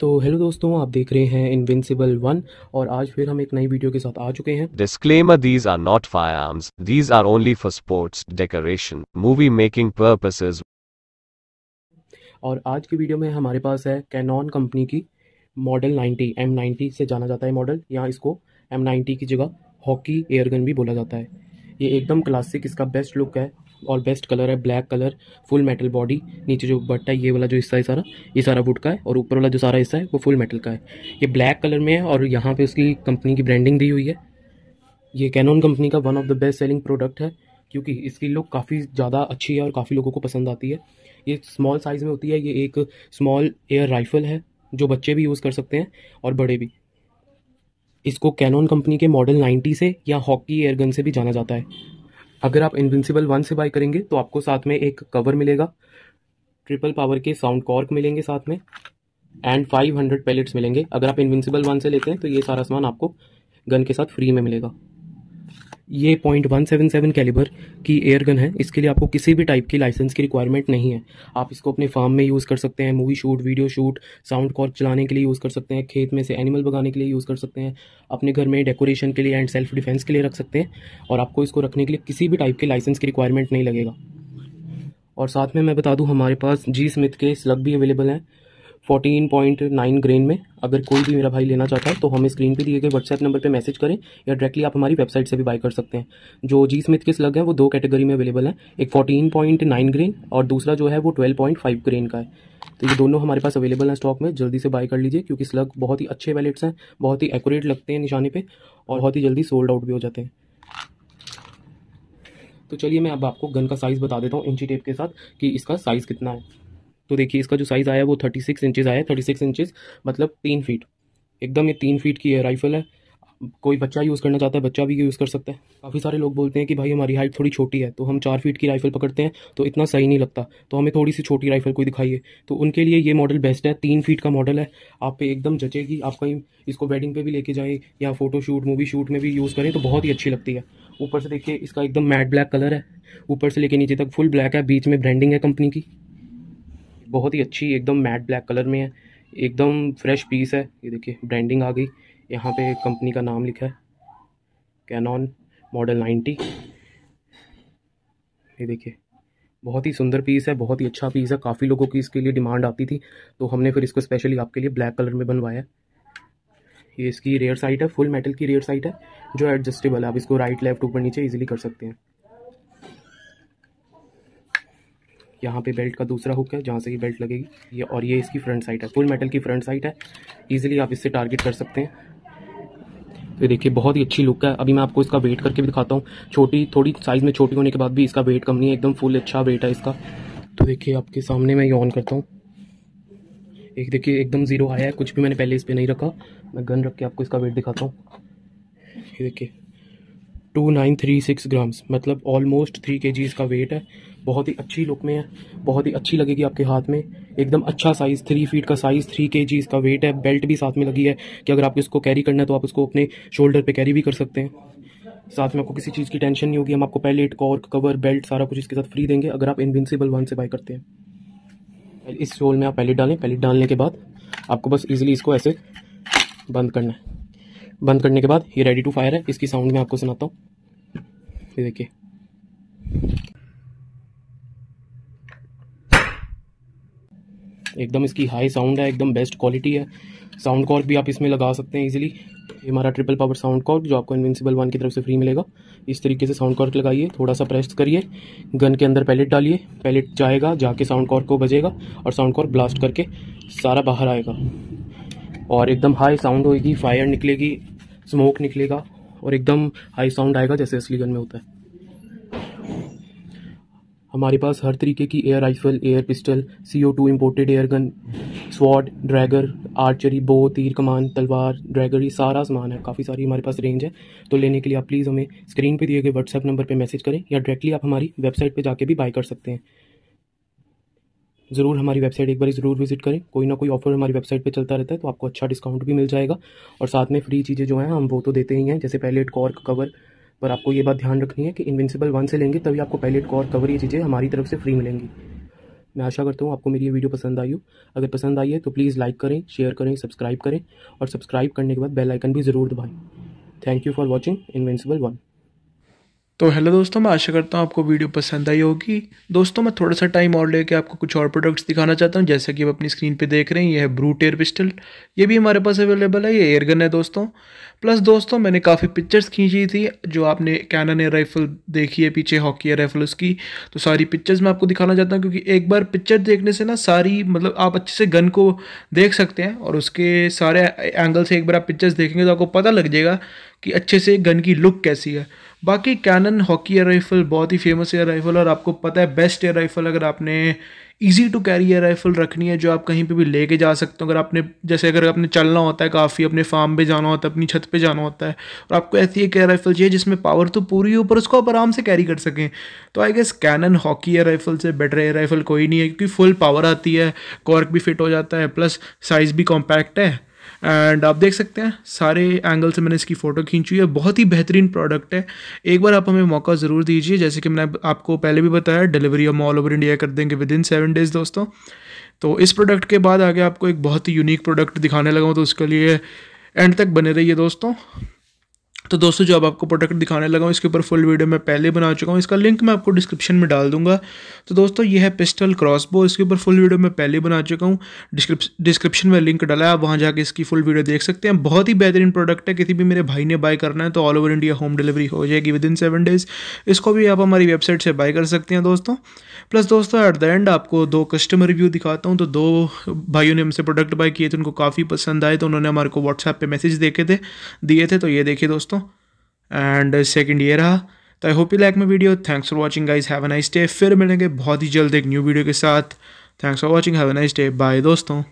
तो हेलो दोस्तों आप देख रहे हैं इनविंसिबल वन और आज फिर हम एक नई वीडियो के साथ आ चुके हैं disclaimer these are not firearms these are only for sports decoration movie making purposes और आज की वीडियो में हमारे पास है कैनॉन कंपनी की मॉडल 90 M90 से जाना जाता है मॉडल यहाँ इसको M90 की जगह हॉकी एयरगन भी बोला जाता है ये एकदम क्लासिक इसका बेस्ट लुक है और बेस्ट कलर है black colour full metal body नीचे जो बट्टा है ये वाला जो हिस्सा है सारा ये सारा वुड का है और ऊपर वाला जो सारा हिस्सा है वो फुल मेटल का है ये ब्लैक कलर में है और यहाँ पे उसकी कंपनी की ब्रांडिंग दी हुई है ये कैनन कंपनी का one of the best selling product है क्योंकि इसकी लुक काफ़ी ज़्यादा अच्छी है और काफ़ी लोगों को पसंद आती है ये स्मॉल साइज़ में होती है ये एक स्मॉल एयर राइफल है जो बच्चे भी यूज़ कर सकते हैं और बड़े भी इसको कैनन कंपनी के मॉडल 90 से या हॉकी एयरगन से भी जाना जाता है अगर आप इनविंसिबल वन से बाई करेंगे तो आपको साथ में एक कवर मिलेगा ट्रिपल पावर के साउंड कॉर्क मिलेंगे साथ में एंड 500 पैलेट्स मिलेंगे अगर आप इनविंसिबल वन से लेते हैं तो ये सारा सामान आपको गन के साथ फ्री में मिलेगा ये point one seven seven calibre की एयर गन है इसके लिए आपको किसी भी टाइप की लाइसेंस की रिक्वायरमेंट नहीं है आप इसको अपने फार्म में यूज़ कर सकते हैं movie shoot video shoot sound cork चलाने के लिए यूज़ कर सकते हैं खेत में से एनिमल भगाने के लिए यूज़ कर सकते हैं अपने घर में डेकोरेशन के लिए एंड सेल्फ डिफेंस के लिए रख सकते हैं और आपको इसको रखने के लिए किसी भी टाइप के लाइसेंस की रिक्वायरमेंट नहीं लगेगा और साथ में मैं बता दूँ हमारे पास जी स्मिथ के स्लग भी अवेलेबल हैं फोर्टीन पॉइंट नाइन ग्रेन में अगर कोई भी मेरा भाई लेना चाहता है तो हमें स्क्रीन पे दिए गए व्हाट्सएप नंबर पे मैसेज करें या डायरेक्टली आप हमारी वेबसाइट से भी बाय कर सकते हैं जो जी स्मिथ के स्लग है वो दो कैटेगरी में अवेलेबल है एक फोर्टीन पॉइंट नाइन ग्रेन और दूसरा जो है वो ट्वेल्व पॉइंट फाइव ग्रेन का है तो ये दोनों हमारे पास अवेलेबल हैं स्टॉक में जल्दी से बाय कर लीजिए क्योंकि स्लग बहुत ही अच्छे वैलेट्स हैं बहुत ही एक्यूरेट लगते हैं निशाने पर और बहुत ही जल्दी सोल्ड आउट भी हो जाते हैं तो चलिए मैं अब आपको गन का साइज़ बता देता हूँ इंची टेप के साथ कि इसका साइज़ कितना है तो देखिए इसका जो साइज़ आया वो थर्टी सिक्स इंचज़ आया थर्टी सिक्स इंचज़ मतलब तीन फीट एकदम ये तीन फीट की है राइफ़ल है कोई बच्चा यूज़ करना चाहता है बच्चा भी यूज़ कर सकता है काफ़ी सारे लोग बोलते हैं कि भाई हमारी हाइट थोड़ी छोटी है तो हम चार फीट की राइफ़ल पकड़ते हैं तो इतना सही नहीं लगता तो हमें थोड़ी सी छोटी राइफ़ल कोई दिखाइए तो उनके लिए ये मॉडल बेस्ट है तीन फीट का मॉडल है आप पे एकदम जचेगी आप कहीं इसको वेडिंग पे भी लेके जाएँ या फोटो शूट मूवी शूट में भी यूज़ करें तो बहुत ही अच्छी लगती है ऊपर से देखिए इसका एकदम मैट ब्लैक कलर है ऊपर से लेके नीचे तक फुल ब्लैक है बीच में ब्रांडिंग है कंपनी की बहुत ही अच्छी एकदम मैट ब्लैक कलर में है एकदम फ्रेश पीस है ये देखिए ब्रांडिंग आ गई यहाँ पे कंपनी का नाम लिखा है कैनॉन मॉडल 90 ये देखिए बहुत ही सुंदर पीस है बहुत ही अच्छा पीस है काफ़ी लोगों की इसके लिए डिमांड आती थी तो हमने फिर इसको स्पेशली आपके लिए ब्लैक कलर में बनवाया ये इसकी रेयर साइट है फुल मेटल की रेयर साइट है जो एडजस्टेबल है आप इसको राइट लेफ्ट ऊपर नीचे इजीली कर सकते हैं यहाँ पे बेल्ट का दूसरा हुक है जहाँ से ये बेल्ट लगेगी ये और ये इसकी फ्रंट साइड है फुल मेटल की फ्रंट साइड है ईजिली आप इससे टारगेट कर सकते हैं ये देखिए बहुत ही अच्छी लुक है अभी मैं आपको इसका वेट करके भी दिखाता हूँ छोटी थोड़ी साइज़ में छोटी होने के बाद भी इसका वेट कम नहीं है एकदम फुल अच्छा वेट है इसका तो देखिए आपके सामने मैं ये ऑन करता हूँ एक देखिए एकदम ज़ीरो आया है कुछ भी मैंने पहले इस पर नहीं रखा मैं गन रख के आपको इसका वेट दिखाता हूँ ये देखिए two nine three six grams मतलब ऑलमोस्ट थ्री के जी इसका वेट है बहुत ही अच्छी लुक में है बहुत ही अच्छी लगेगी आपके हाथ में एकदम अच्छा साइज़ थ्री फीट का साइज़ थ्री के जी इसका वेट है बेल्ट भी साथ में लगी है कि अगर आप इसको कैरी करना है तो आप इसको अपने शोल्डर पर कैरी भी कर सकते हैं साथ में आपको किसी चीज़ की टेंशन नहीं होगी हम आपको पैलेट कॉर्क कवर बेल्ट सारा कुछ इसके साथ फ्री देंगे अगर आप इनविंसिबल वन से बाय करते हैं इस रोल में आप पैलेट डालें पैलेट डालने के बाद आपको बस इजीली इसको ऐसे बंद करना है बंद करने के बाद ये रेडी टू फायर है इसकी साउंड में आपको सुनाता हूँ ये देखिए एकदम इसकी हाई साउंड है एकदम बेस्ट क्वालिटी है साउंड कॉर्क भी आप इसमें लगा सकते हैं इजीली ये हमारा ट्रिपल पावर साउंड कॉर्क जो आपको इन्विंसिबल वन की तरफ से फ्री मिलेगा इस तरीके से साउंड कॉर्क लगाइए थोड़ा सा प्रेस करिए गन के अंदर पैलेट डालिए पैलेट जाएगा जाके साउंड कॉर्क को बजेगा और साउंड कॉर्क ब्लास्ट करके सारा बाहर आएगा और एकदम हाई साउंड होगी फायर निकलेगी स्मोक निकलेगा और एकदम हाई साउंड आएगा जैसे असली गन में होता है हमारे पास हर तरीके की air rifle air pistol C O two imported air gun sword dagger archery bow तीर कमान तलवार ड्रैगर ये सारा सामान है काफ़ी सारी हमारे पास रेंज है तो लेने के लिए आप प्लीज़ हमें स्क्रीन पे दिए गए व्हाट्सएप नंबर पे मैसेज करें या डायरेक्टली आप हमारी वेबसाइट पे जाके भी बाय कर सकते हैं ज़रूर हमारी वेबसाइट एक बार ज़रूर विजिट करें कोई ना कोई ऑफर हमारी वेबसाइट पे चलता रहता है तो आपको अच्छा डिस्काउंट भी मिल जाएगा और साथ में फ्री चीज़ें जो हैं हम वो तो देते ही हैं जैसे पहले कॉर्क कवर पर आपको ये बात ध्यान रखनी है कि इन्विंसिबल वन से लेंगे तभी आपको पैलेट को और कवर ये चीज़ें हमारी तरफ से फ्री मिलेंगी मैं आशा करता हूँ आपको मेरी ये वीडियो पसंद आई हो अगर पसंद आई है तो प्लीज़ लाइक करें शेयर करें सब्सक्राइब करें और सब्सक्राइब करने के बाद बेल आइकन भी ज़रूर दबाएं thank you for watching invincible one तो हेलो दोस्तों मैं आशा करता हूँ आपको वीडियो पसंद आई होगी दोस्तों मैं थोड़ा सा टाइम और लेके आपको कुछ और प्रोडक्ट्स दिखाना चाहता हूँ जैसे कि आप अपनी स्क्रीन पे देख रहे हैं ये है ब्रूट एयर पिस्टल ये भी हमारे पास अवेलेबल है ये एयरगन है दोस्तों प्लस दोस्तों मैंने काफ़ी पिक्चर्स खींची थी जो आपने कैनन एयर राइफल देखी है पीछे हॉकी एयर राइफल उसकी तो सारी पिक्चर्स मैं आपको दिखाना चाहता हूँ क्योंकि एक बार पिक्चर देखने से ना सारी मतलब आप अच्छे से गन को देख सकते हैं और उसके सारे एंगल से एक बार आप पिक्चर्स देखेंगे तो आपको पता लग जाएगा कि अच्छे से गन की लुक कैसी है बाकी कैनन हॉकी एयर राइफ़ल बहुत ही फेमस एयर राइफ़ल और आपको पता है बेस्ट एयर राइफ़ल अगर आपने easy to carry air rifle रखनी है जो आप कहीं पे भी लेके जा सकते हो अगर आपने जैसे अगर आपने चलना होता है काफ़ी अपने फार्म पे जाना होता है अपनी छत पे जाना होता है और आपको ऐसी एक एयर राइफ़ल चाहिए जिसमें पावर तो पूरी हो पर उसको आप आराम से कैरी कर सकें तो I guess Canon hockey air rifle से बेटर एयर राइफ़ल कोई नहीं है क्योंकि फुल पावर आती है कॉर्क भी फिट हो जाता है प्लस साइज़ भी कॉम्पैक्ट है एंड आप देख सकते हैं सारे एंगल से मैंने इसकी फ़ोटो खींची है बहुत ही बेहतरीन प्रोडक्ट है एक बार आप हमें मौका ज़रूर दीजिए जैसे कि मैंने आपको पहले भी बताया डिलीवरी हम ऑल ओवर इंडिया कर देंगे विद इन सेवन डेज़ दोस्तों तो इस प्रोडक्ट के बाद आगे आपको एक बहुत ही यूनिक प्रोडक्ट दिखाने लगा हूँ तो उसके लिए एंड तक बने रहिए दोस्तों तो दोस्तों जो अब आपको प्रोडक्ट दिखाने लगा हूँ इसके ऊपर फुल वीडियो मैं पहले बना चुका हूँ इसका लिंक मैं आपको डिस्क्रिप्शन में डाल दूंगा तो दोस्तों ये है पिस्टल क्रॉसबो इसके ऊपर फुल वीडियो मैं पहले बना चुका हूँ डिस्क्रिप्शन में लिंक डाला है आप वहाँ जाकर इसकी फुल वीडियो देख सकते हैं बहुत ही बेहतरीन प्रोडक्ट है किसी भी मेरे भाई ने बाय करना है तो all over India home delivery हो जाएगी विद इन सेवन डेज़ इसको भी आप हमारी वेबसाइट से बाय कर सकते हैं दोस्तों प्लस दोस्तों एट द एंड आपको दो कस्टमर रिव्यू दिखाता हूँ तो दो भाइयों ने हमसे प्रोडक्ट बाय किए थे उनको काफ़ी पसंद आए तो उन्होंने हमारे को व्हाट्सएप पर मैसेज देखे थे दिए थे तो ये देखिए दोस्तों एंड सेकेंड ये रहा तो I hope you like my video thanks for watching guys have a nice day फिर मिलेंगे बहुत ही जल्द एक न्यू वीडियो के साथ thanks for watching have a nice day bye दोस्तों